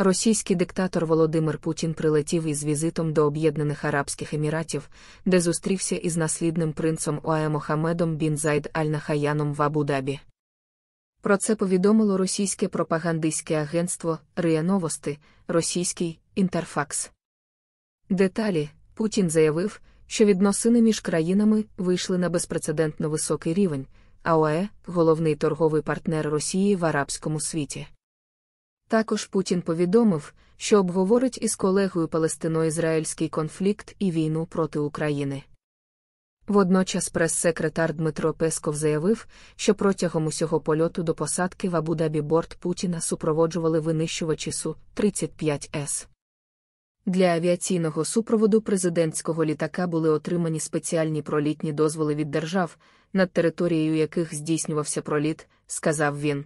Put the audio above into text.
Російський диктатор Володимир Путін прилетів із візитом до Об'єднаних Арабських Еміратів, де зустрівся із наслідним принцем Оае Мохамедом бін Зайд Аль-Нахаяном в Абу-Дабі. Про це повідомило російське пропагандистське агентство РИА Новости, російський Інтерфакс. Деталі Путін заявив, що відносини між країнами вийшли на безпрецедентно високий рівень, а ОАЕ – головний торговий партнер Росії в арабському світі. Також Путін повідомив, що обговорить із колегою палестино-ізраїльський конфлікт і війну проти України. Водночас прес-секретар Дмитро Песков заявив, що протягом усього польоту до посадки в Абу-Дабі борт Путіна супроводжували винищувачі су 35 С. Для авіаційного супроводу президентського літака були отримані спеціальні пролітні дозволи від держав, над територією яких здійснювався проліт, сказав він.